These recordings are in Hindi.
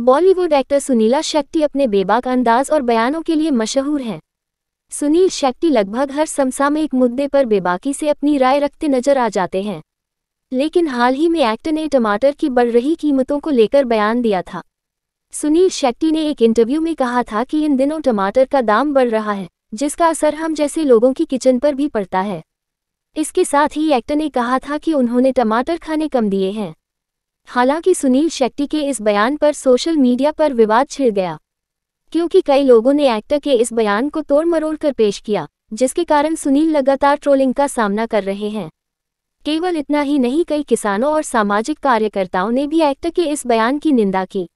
बॉलीवुड एक्टर सुनीला शेट्टी अपने बेबाक अंदाज और बयानों के लिए मशहूर हैं सुनील शेट्टी लगभग हर समसामयिक मुद्दे पर बेबाकी से अपनी राय रखते नजर आ जाते हैं लेकिन हाल ही में एक्टर ने टमाटर की बढ़ रही कीमतों को लेकर बयान दिया था सुनील शेट्टी ने एक इंटरव्यू में कहा था कि इन दिनों टमाटर का दाम बढ़ रहा है जिसका असर हम जैसे लोगों की किचन पर भी पड़ता है इसके साथ ही एक्टर ने कहा था कि उन्होंने टमाटर खाने कम दिए हैं हालांकि सुनील शेट्टी के इस बयान पर सोशल मीडिया पर विवाद छिड़ गया क्योंकि कई लोगों ने एक्टर के इस बयान को तोड़ मरोड़ कर पेश किया जिसके कारण सुनील लगातार ट्रोलिंग का सामना कर रहे हैं केवल इतना ही नहीं कई किसानों और सामाजिक कार्यकर्ताओं ने भी एक्टर के इस बयान की निंदा की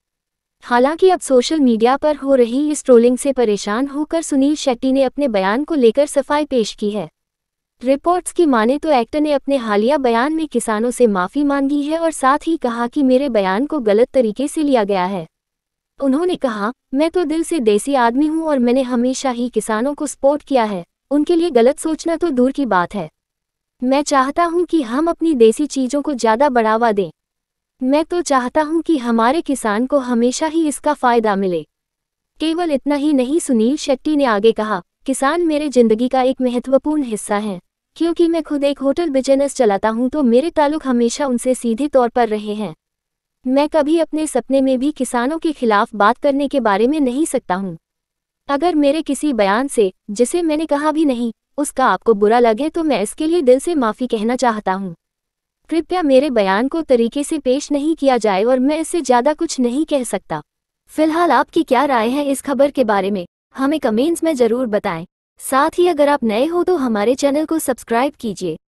हालांकि अब सोशल मीडिया पर हो रही इस ट्रोलिंग से परेशान होकर सुनील शेट्टी ने अपने बयान को लेकर सफाई पेश की है रिपोर्ट्स की माने तो एक्टर ने अपने हालिया बयान में किसानों से माफ़ी मांगी है और साथ ही कहा कि मेरे बयान को गलत तरीके से लिया गया है उन्होंने कहा मैं तो दिल से देसी आदमी हूं और मैंने हमेशा ही किसानों को सपोर्ट किया है उनके लिए गलत सोचना तो दूर की बात है मैं चाहता हूं कि हम अपनी देसी चीज़ों को ज़्यादा बढ़ावा दें मैं तो चाहता हूं कि हमारे किसान को हमेशा ही इसका फ़ायदा मिले केवल इतना ही नहीं सुनील शेट्टी ने आगे कहा किसान मेरे जिंदगी का एक महत्वपूर्ण हिस्सा हैं क्योंकि मैं खुद एक होटल बिजनेस चलाता हूं तो मेरे ताल्लुक हमेशा उनसे सीधे तौर पर रहे हैं मैं कभी अपने सपने में भी किसानों के खिलाफ बात करने के बारे में नहीं सकता हूँ अगर मेरे किसी बयान से जिसे मैंने कहा भी नहीं उसका आपको बुरा लगे तो मैं इसके लिए दिल से माफ़ी कहना चाहता हूँ कृपया मेरे बयान को तरीके से पेश नहीं किया जाए और मैं इससे ज़्यादा कुछ नहीं कह सकता फिलहाल आपकी क्या राय है इस खबर के बारे में हमें कमेंट्स में ज़रूर बताएं साथ ही अगर आप नए हो तो हमारे चैनल को सब्सक्राइब कीजिए